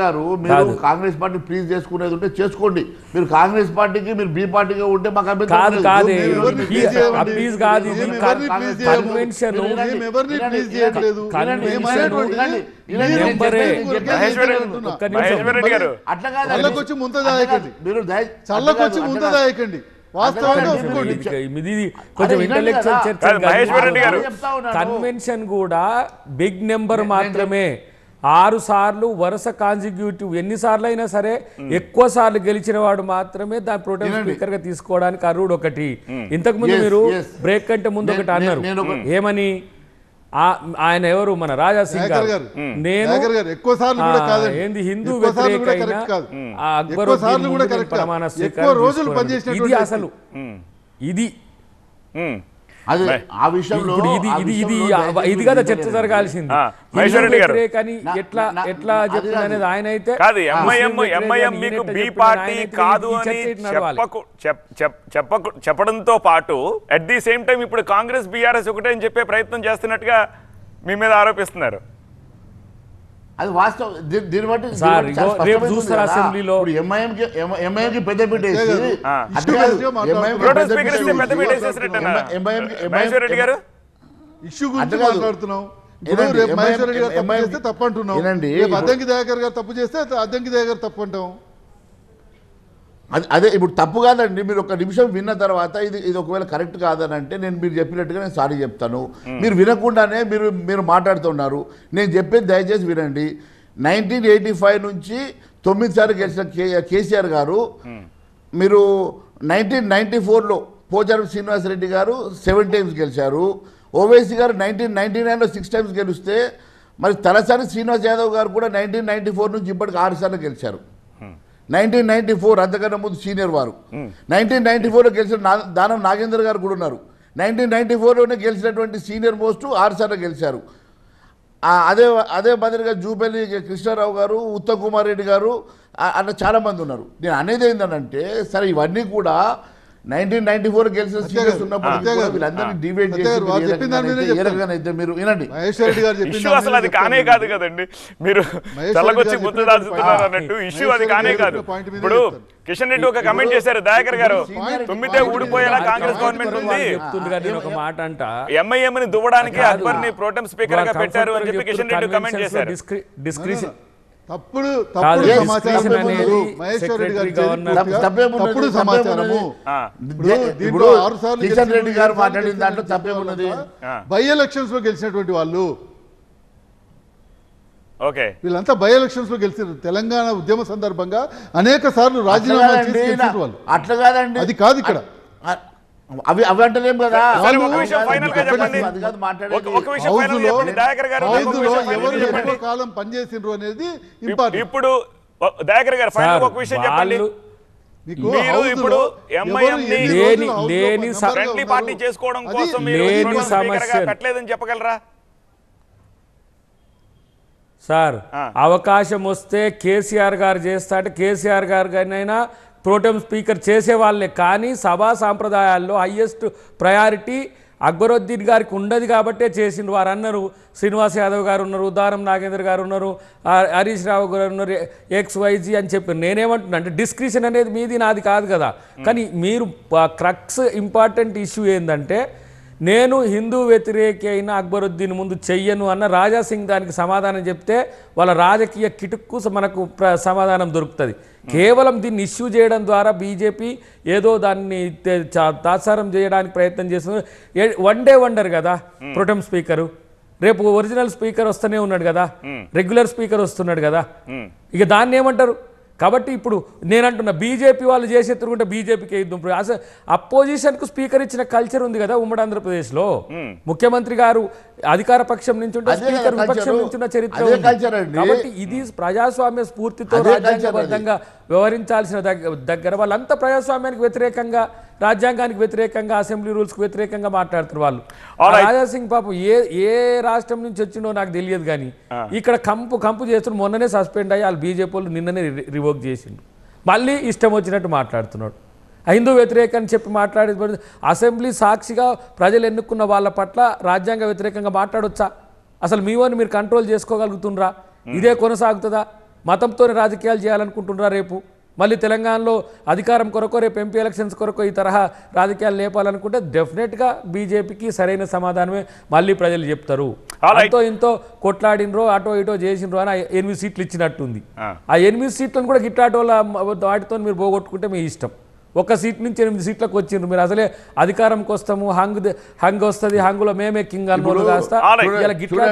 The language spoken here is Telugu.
గారు మీరు కాంగ్రెస్ పార్టీ ప్లీజ్ చేసుకునేది ఉంటే చేసుకోండి మీరు కాంగ్రెస్ పార్టీకి మీరు బి పార్టీగా ఉంటే మాకు అట్లా కాదు కన్వెన్షన్ కూడా బిగ్ నెంబర్ మాత్రమే ఆరు సార్లు వరుస కాన్సిక్యూటివ్ ఎన్నిసార్లు అయినా సరే ఎక్కువ సార్లు గెలిచిన వాడు మాత్రమే దాని ప్రోటోన్ స్పీకర్ గా తీసుకోవడానికి అర్హుడు ఒకటి ఇంతకు ముందు మీరు బ్రేక్ కంటే ముందు ఒకటి అన్నారు ఏమని ఆయన ఎవరు మన రాజా సింగ్ నేను ఏంది హిందూ వ్యతిరేక ప్రమాణ ఇది అసలు ఇది ఇది కదా చర్చ జరగాల్సింది మీకు పార్టీ కాదు అని చెప్పడంతో పాటు అట్ ది సేమ్ టైం ఇప్పుడు కాంగ్రెస్ బీఆర్ఎస్ ఒకటే అని చెప్పే ప్రయత్నం చేస్తున్నట్టుగా మీ మీద ఆరోపిస్తున్నారు అది వాస్తవం దీన్ని బట్టి చూస్తారు అసెంబ్లీలో తప్పు అంటున్నాం అద్దంకి దయాకర్ గారు తప్పు చేస్తే అద్దంకి దయాకర్ తప్పు అంటాం అది అదే ఇప్పుడు తప్పు కాదండి మీరు ఒక నిమిషం విన్న తర్వాత ఇది ఇది ఒకవేళ కరెక్ట్ కాదని అంటే నేను మీరు చెప్పినట్టుగా నేను సారీ చెప్తాను మీరు వినకుండానే మీరు మీరు మాట్లాడుతున్నారు నేను చెప్పేది దయచేసి వినండి నైన్టీన్ ఎయిటీ ఫైవ్ నుంచి తొమ్మిదిసార్లు గెలిచిన కేసీఆర్ గారు మీరు నైన్టీన్ నైన్టీ ఫోర్లో పోచారం శ్రీనివాసరెడ్డి గారు సెవెన్ టైమ్స్ గెలిచారు ఓవైసీ గారు నైన్టీన్ నైన్టీ నైన్లో సిక్స్ టైమ్స్ గెలిస్తే మరి తలసాని శ్రీనివాస్ యాదవ్ గారు కూడా నైన్టీన్ నైన్టీ ఫోర్ నుంచి ఇప్పటికి ఆరుసార్లు గెలిచారు నైన్టీన్ నైన్టీ ఫోర్ అంతకన్నా ముందు సీనియర్ వారు నైన్టీన్ నైన్టీ ఫోర్లో గెలిచిన దానం నాగేంద్ర గారు కూడా ఉన్నారు నైన్టీన్ నైన్టీ ఫోర్లోనే గెలిచినటువంటి సీనియర్ మోస్ట్ ఆరుసార్లు గెలిచారు అదే అదే మాదిరిగా జూపల్లి కృష్ణారావు గారు ఉత్తమ్ కుమార్ రెడ్డి గారు అట్లా చాలామంది ఉన్నారు నేను అనేది ఏంటంటే సరే ఇవన్నీ కూడా నైన్టీన్ ఫోర్ కానే కాదు కదండి మీరు ఇష్యూ అది కానే కాదు ఇప్పుడు కిషన్ రెడ్డి ఒక కమెంట్ చేశారు దయాకర్ గారు తొమ్మిదే ఊడిపోయేలా కాంగ్రెస్ గవర్నమెంట్ ఉంది ఎంఐఎం ని దువ్వడానికి అక్బర్ ని ప్రోటం స్పీకర్ గా పెట్టారు అని చెప్పి కిషన్ రెడ్డి కమెంట్ చేశారు తప్పుడు తప్పుడు తప్పుడు సమాచారము ఇప్పుడు ఆరు సార్లు కిషన్ రెడ్డి గారు మాట్లాడిన దాంట్లో తప్పేమున్నది బై ఎలక్షన్స్ లో గెలిచినటువంటి వాళ్ళు ఓకే వీళ్ళంతా బై ఎలక్షన్స్ లో గెలిచారు తెలంగాణ ఉద్యమ సందర్భంగా అనేక సార్లు రాజీనామా చేసి వాళ్ళు అట్లా కాదండి అది కాదు ఇక్కడ అవి అవి అంటలేం కదా కాలం పనిచేసిండ్రు అనేది ఇప్పుడు దయాకర్ గారు ఫైనల్ ఒక విషయం చెప్పండి చెప్పగలరా సార్ అవకాశం వస్తే కేసీఆర్ గారు చేస్తాడు కేసీఆర్ గారు అయినా ప్రోటెం స్పీకర్ చేసేవాళ్ళే కానీ సభా సాంప్రదాయాల్లో హయ్యెస్ట్ ప్రయారిటీ అక్బరుద్దీన్ గారికి ఉండదు కాబట్టే చేసిండు వారు అన్నారు శ్రీనివాస్ యాదవ్ గారు ఉన్నారు ఉదారం నాగేందర్ గారు ఉన్నారు హరీష్ రావు గారు ఉన్నారు ఎక్స్ వైజీ అని చెప్పి నేనేమంటున్నా అంటే డిస్క్రిషన్ అనేది మీది నాది కాదు కదా కానీ మీరు క్రక్స్ ఇంపార్టెంట్ ఇష్యూ ఏంటంటే నేను హిందూ వ్యతిరేకి అయిన అక్బరుద్దీన్ ముందు చెయ్యను అన్న రాజాసింగ్ దానికి సమాధానం చెప్తే వాళ్ళ రాజకీయ కిటుక్కు మనకు సమాధానం దొరుకుతుంది కేవలం దీన్ని ఇష్యూ చేయడం ద్వారా బీజేపీ ఏదో దాన్ని తాత్సారం చేయడానికి ప్రయత్నం చేస్తుంది వన్ డే వండర్ కదా ప్రొటెం స్పీకరు రేపు ఒరిజినల్ స్పీకర్ వస్తూనే ఉన్నాడు కదా రెగ్యులర్ స్పీకర్ వస్తున్నాడు కదా ఇక దాన్ని ఏమంటారు కాబట్టి ఇప్పుడు నేను అంటున్న బీజేపీ వాళ్ళు చేసి ఎత్తుకుంటే బీజేపీకి యుద్ధం అసలు కు స్పీకర్ ఇచ్చిన కల్చర్ ఉంది కదా ఉమ్మడి ఆంధ్రప్రదేశ్లో ముఖ్యమంత్రి గారు అధికార పక్షం నుంచి స్పీకర్ విపక్షం నుంచి చరిత్ర కాబట్టి ఇది ప్రజాస్వామ్య స్ఫూర్తితో రాజ్యాంగబద్ధంగా వ్యవహరించాల్సిన దగ్గర వాళ్ళంతా ప్రజాస్వామ్యానికి వ్యతిరేకంగా రాజ్యాంగానికి వ్యతిరేకంగా అసెంబ్లీ రూల్స్కి వ్యతిరేకంగా మాట్లాడుతారు వాళ్ళు రాజా సింగ్ పాపం ఏ ఏ రాష్ట్రం నుంచి వచ్చిండో నాకు తెలియదు కానీ ఇక్కడ కంపు కంపు చేస్తున్న మొన్ననే సస్పెండ్ అయ్యి వాళ్ళు బీజేపీ నిన్ననే రివోక్ చేసిండు మళ్ళీ ఇష్టం వచ్చినట్టు మాట్లాడుతున్నాడు హిందూ వ్యతిరేక అని చెప్పి మాట్లాడేది అసెంబ్లీ సాక్షిగా ప్రజలు ఎన్నుకున్న వాళ్ళ పట్ల రాజ్యాంగ వ్యతిరేకంగా మాట్లాడొచ్చా అసలు మీ వాళ్ళు మీరు కంట్రోల్ చేసుకోగలుగుతుండ్రా hmm. ఇదే కొనసాగుతుందా మతంతోనే రాజకీయాలు చేయాలనుకుంటున్నారా రేపు మళ్ళీ తెలంగాణలో అధికారం కొరకు రేపు ఎంపీ ఎలక్షన్స్ కొరకు ఈ తరహా రాజకీయాలు లేపాలనుకుంటే డెఫినెట్గా బీజేపీకి సరైన సమాధానమే మళ్ళీ ప్రజలు చెప్తారు అంతో ఇంతో కొట్లాడినరో అటో ఇటో చేసినరో అని ఎనిమిది సీట్లు ఇచ్చినట్టుంది ఆ ఎనిమిది సీట్లను కూడా గిట్టాటోల వాటితో మీరు పోగొట్టుకుంటే మీ ఇష్టం ఒక సీట్ నుంచి ఎనిమిది సీట్లకు వచ్చిండ్రు మీరు అసలే అధికారంకి వస్తాము హంగ్ హంగ్ వస్తుంది లో మేమే కింగ్ అన్నోళ్ళు కాస్త